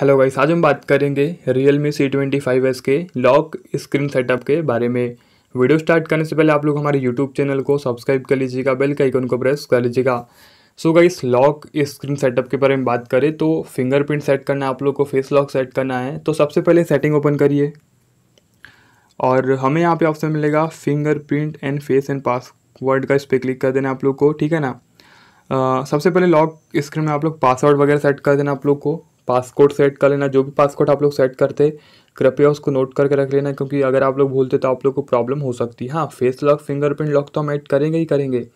hello guys आज हम बात करेंगे Realme C twenty five S के लॉक स्क्रीन सेटअप के बारे में वीडियो स्टार्ट करने से पहले आप लोग हमारे यूट्यूब चैनल को सब्सक्राइब कर लीजिएगा बेल का आइकन को प्रेस कर लीजिएगा so guys lock screen setup के बारे में बात करें तो फिंगरप्रिंट सेट करना है आप लोग को फेस लॉक सेट करना है तो सबसे पहले सेटिंग ओपन करिए और हमें यहाँ पे ऑप्शन मिलेगा print and face and password का इस पर क्लिक कर देना आप लोग को ठीक है ना आ, सबसे पहले लॉक स्क्रीन में आप लोग पासवर्ड वगैरह सेट कर देना आप लोग को पासकोड सेट कर लेना जो भी पासकोड आप लोग सेट करते कृपया उसको नोट करके रख लेना क्योंकि अगर आप लोग भूलते तो आप लोग को प्रॉब्लम हो सकती है हाँ फेस लॉक फिंगरप्रिंट लॉक तो हम ऐड करेंगे ही करेंगे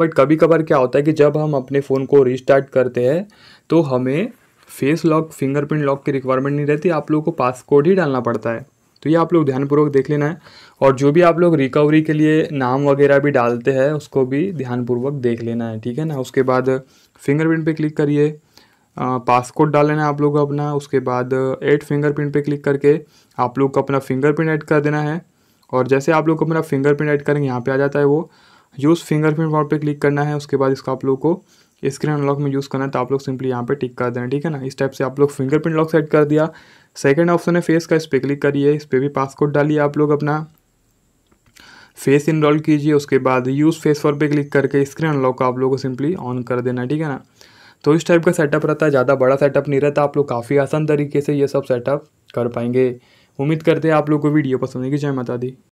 बट कभी कभार क्या होता है कि जब हम अपने फ़ोन को रिस्टार्ट करते हैं तो हमें फेस लॉक फिंगरप्रिंट लॉक की रिक्वायरमेंट नहीं रहती आप लोगों को पासकोड ही डालना पड़ता है तो ये आप लोग ध्यानपूर्वक देख लेना है और जो भी आप लोग रिकवरी के लिए नाम वगैरह भी डालते हैं उसको भी ध्यानपूर्वक देख लेना है ठीक है ना उसके बाद फिंगरप्रिंट पे क्लिक करिए पासकोड डाल लेना है आप लोग अपना उसके बाद एड फिंगरप्रिंट पे क्लिक करके आप लोग को अपना फिंगरप्रिंट ऐड कर देना है और जैसे आप लोग अपना फिंगरप्रिंट ऐड करेंगे यहाँ पे आ जाता है वो यूज़ फिंगरप्रिंट वॉट पे क्लिक करना है उसके बाद इसका आप लोग को स्क्रीन अनलॉक में यूज़ करना है तो आप लोग सिंपली यहाँ पे टिक कर देना ठीक है ना इस टाइप से आप लोग फिंगरप्रिंट लॉक सेट कर दिया सेकेंड ऑप्शन है फेस का इस पर क्लिक करिए इस पर भी पासकोड डालिए आप लोग अपना फेस इनरोल कीजिए उसके बाद यूज़ फेस फॉर पे क्लिक करके स्क्रीन अनलॉक को आप लोग को सिंपली ऑन कर देना ठीक है ना तो इस टाइप का सेटअप रहता है ज़्यादा बड़ा सेटअप नहीं रहता आप लोग काफ़ी आसान तरीके से ये सब सेटअप कर पाएंगे उम्मीद करते हैं आप लोग को वीडियो पसंद आएगी जय माता दी